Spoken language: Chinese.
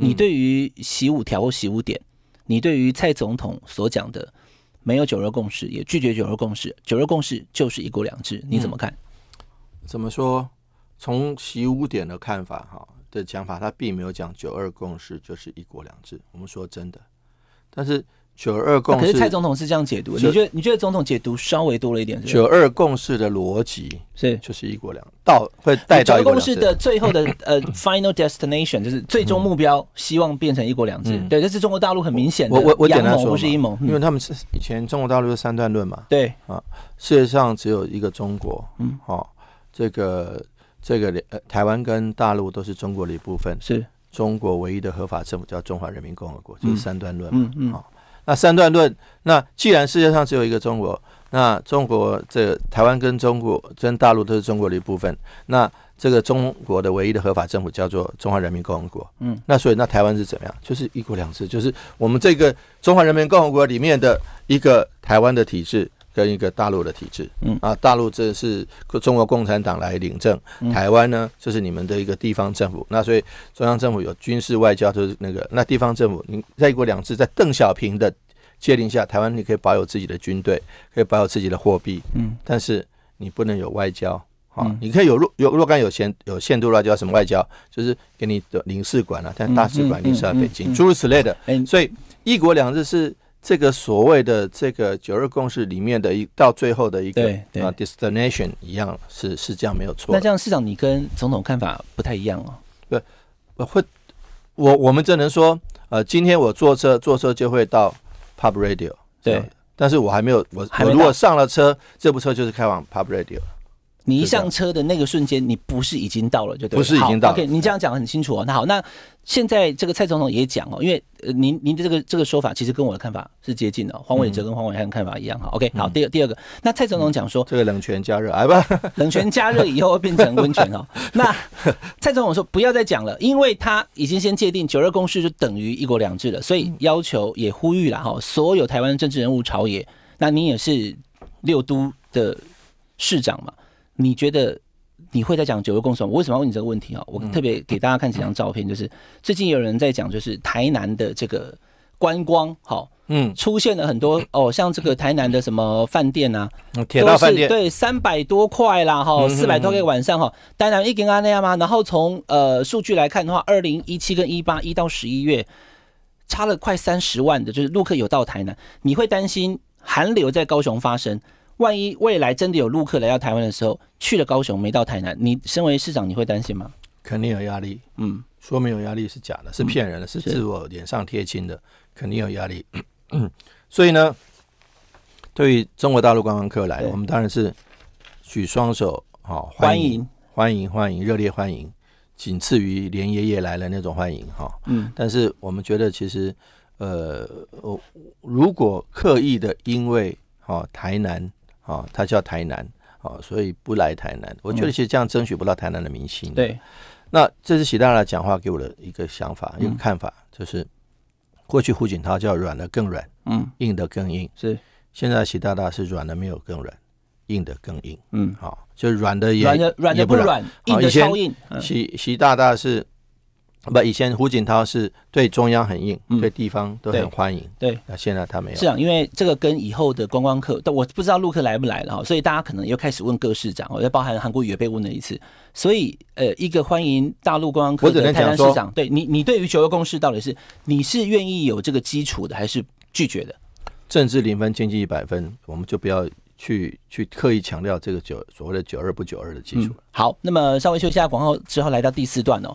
你对于习五条或习五点，你对于蔡总统所讲的没有九二共识，也拒绝九二共识，九二共识就是一国两制，你怎么看？怎么说？从习五点的看法哈的讲法，他并没有讲九二共识就是一国两制。我们说真的，但是。九二共识，可是蔡总统是这样解读，你觉得你觉得总统解读稍微多了一点？九二共识的逻辑是就是一国两，到会带到九二共识的最后的 呃 final destination，就是最终目标，希望变成一国两制。对，这是中国大陆很明显的。我我我简单说，不是阴谋，因为他们是以前中国大陆的三段论嘛。对啊，世界上只有一个中国，嗯，好，这个这个呃、台湾跟大陆都是中国的一部分，是中国唯一的合法政府，叫中华人民共和国，就是三段论嘛，嗯嗯。那三段论，那既然世界上只有一个中国，那中国这台湾跟中国跟大陆都是中国的一部分，那这个中国的唯一的合法政府叫做中华人民共和国。嗯，那所以那台湾是怎么样？就是一国两制，就是我们这个中华人民共和国里面的一个台湾的体制。跟一个大陆的体制，嗯啊，大陆这是中国共产党来领政，台湾呢这是你们的一个地方政府。那所以中央政府有军事外交，就是那个那地方政府，你在一国两制，在邓小平的界定下，台湾你可以保有自己的军队，可以保有自己的货币，嗯，但是你不能有外交啊，你可以有若有若干有限有限度外交，什么外交就是给你的领事馆啊，但大使馆你是在北京，诸如此类的，所以一国两制是。这个所谓的这个九二共识里面的一到最后的一个啊 destination 一样是是这样没有错。那这样市长你跟总统看法不太一样哦？不，会，我我们只能说，呃，今天我坐车坐车就会到 Pub Radio。对，但是我还没有我我如果上了车，这部车就是开往 Pub Radio。你一上车的那个瞬间，你不是已经到了，就对不不是已经到。OK，你这样讲很清楚哦。那好，那现在这个蔡总统也讲哦，因为呃，您您的这个这个说法其实跟我的看法是接近的。黄伟哲跟黄伟的看法一样哈。OK，好，第第二个，那蔡总统讲说，这个冷泉加热来吧，冷泉加热以后变成温泉哦。那蔡总统说不要再讲了，因为他已经先界定九二共识就等于一国两制了，所以要求也呼吁了哈，所有台湾政治人物、朝野，那你也是六都的市长嘛。你觉得你会在讲九月共识？我为什么要问你这个问题啊？我特别给大家看几张照片，就是最近有人在讲，就是台南的这个观光，好，嗯，出现了很多哦，像这个台南的什么饭店呐，都是对三百多块啦，哈，四百多个晚上哈，台南一间阿那样吗？然后从呃数据来看的话，二零一七跟一八一到十一月差了快三十万的，就是陆客有到台南，你会担心寒流在高雄发生？万一未来真的有陆客来到台湾的时候，去了高雄没到台南，你身为市长你会担心吗？肯定有压力，嗯，说没有压力是假的，是骗人的，是自我脸上贴金的，肯定有压力。所以呢，对于中国大陆观光客来，我们当然是举双手好欢迎，欢迎欢迎热烈欢迎，仅次于连爷爷来了那种欢迎哈。嗯，但是我们觉得其实呃，如果刻意的因为哈台南。啊，他叫台南啊，所以不来台南。我觉得其实这样争取不到台南的民心。对，那这次习大大讲话给我的一个想法、一个看法，就是过去胡锦涛叫软的更软，嗯，硬的更硬，是。现在习大大是软的没有更软，硬的更硬，嗯，好，就软的也软的软的不软，硬的超硬。习习大大是。不，以前胡锦涛是对中央很硬，对地方都很欢迎。对，那现在他没有。是啊，因为这个跟以后的观光客，但我不知道陆客来不来了哈，所以大家可能又开始问各市长，我包含韩国语也被问了一次。所以，呃，一个欢迎大陆观光客的台南市长，对你，你对于九二共识到底是你是愿意有这个基础的，还是拒绝的？政治零分，经济一百分，我们就不要去去刻意强调这个九所谓的九二不九二的基础。好，那么稍微休息一下广告之后，来到第四段哦。